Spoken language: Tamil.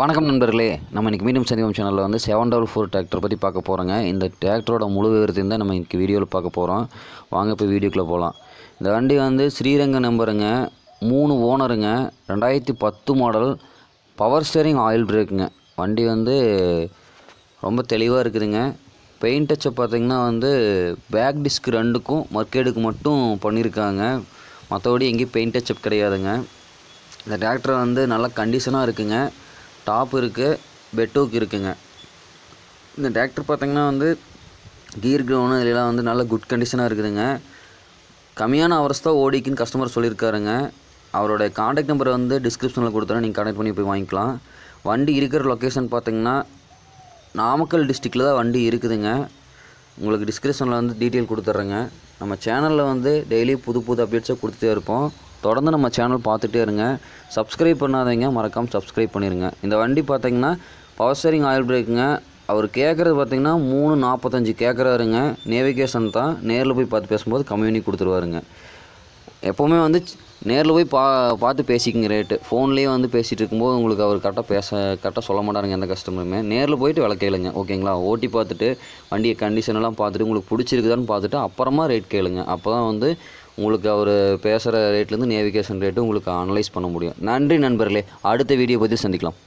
வணக்கம் நண்பர்களே நம்ம இன்றைக்கி மீண்டும் சந்திவம் சேனலில் வந்து செவன் டபுள் ஃபோர் டிராக்டர் பற்றி பார்க்க போகிறோங்க இந்த டிராக்டரோட முழு விவரத்தையும் தான் நம்ம இன்றைக்கி வீடியோவில் பார்க்க போகிறோம் வாங்க போய் வீடியோக்குள்ளே போகலாம் இந்த வண்டி வந்து ஸ்ரீரங்க நம்பருங்க மூணு ஓனருங்க ரெண்டாயிரத்தி பத்து மாடல் பவர் ஸ்டேரிங் ஆயில் பிரேக்குங்க வண்டி வந்து ரொம்ப தெளிவாக இருக்குதுங்க பெயிண்ட் டச்சை பார்த்திங்கன்னா வந்து பேக் டிஸ்க் ரெண்டுக்கும் மர்க்கேடுக்கு மட்டும் பண்ணியிருக்காங்க மற்றபடி எங்கேயும் பெயிண்ட் டச்சப் கிடையாதுங்க இந்த டிராக்டர் வந்து நல்லா கண்டிஷனாக இருக்குங்க டாப் இருக்குது பெட்டோக் இருக்குங்க இந்த டிராக்டர் பார்த்திங்கன்னா வந்து கீர் கிரவுண்டு இதிலலாம் வந்து நல்ல குட் கண்டிஷனாக இருக்குதுங்க கம்மியான அவர்ஸ் தான் ஓடிக்குன்னு கஸ்டமர் சொல்லியிருக்காருங்க அவருடைய காண்டாக்ட் நம்பரை வந்து டிஸ்கிரிப்ஷனில் கொடுத்துறேன் நீங்கள் காண்டாக்ட் பண்ணி போய் வாங்கிக்கலாம் வண்டி இருக்கிற லொக்கேஷன் பார்த்திங்கன்னா நாமக்கல் டிஸ்ட்ரிக்டில் தான் வண்டி இருக்குதுங்க உங்களுக்கு டிஸ்கிரிப்ஷனில் வந்து டீட்டெயில் கொடுத்துட்றேங்க நம்ம சேனலில் வந்து டெய்லி புது புது அப்டேட்ஸை கொடுத்துட்டே இருப்போம் தொடர்ந்து நம்ம சேனல் பார்த்துட்டே இருங்க சப்ஸ்கிரைப் பண்ணாதீங்க மறக்காமல் சப்ஸ்கிரைப் பண்ணிடுங்க இந்த வண்டி பார்த்தீங்கன்னா பவர் ஸ்டேரிங் ஆயில் பிரேக்குங்க அவர் கேட்குறது பார்த்தீங்கன்னா மூணு நாற்பத்தஞ்சு கேட்குறாருங்க நேவிகேஷன் தான் நேரில் போய் பார்த்து பேசும்போது கம்மி பண்ணி கொடுத்துருவாருங்க எப்போவுமே வந்து நேரில் போய் பா பார்த்து பேசிக்கங்க ரேட்டு ஃபோன்லேயே வந்து பேசிகிட்டு இருக்கும்போது உங்களுக்கு அவர் கரெக்டாக பேச கரெக்டாக சொல்ல மாட்டாருங்க எந்த கஸ்டமருமே நேரில் போயிட்டு விலை கேளுங்க ஓகேங்களா ஓட்டி பார்த்துட்டு வண்டியை கண்டிஷனெல்லாம் பார்த்துட்டு உங்களுக்கு பிடிச்சிருக்குதான்னு பார்த்துட்டு அப்புறமா ரேட் கேளுங்க அப்போ தான் வந்து உங்களுக்கு அவர் பேசுகிற ரேட்லேருந்து நேவிகேஷன் ரேட்டு உங்களுக்கு அனலைஸ் பண்ண முடியும் நன்றி நண்பர்களே அடுத்த வீடியோ பற்றி சந்திக்கலாம்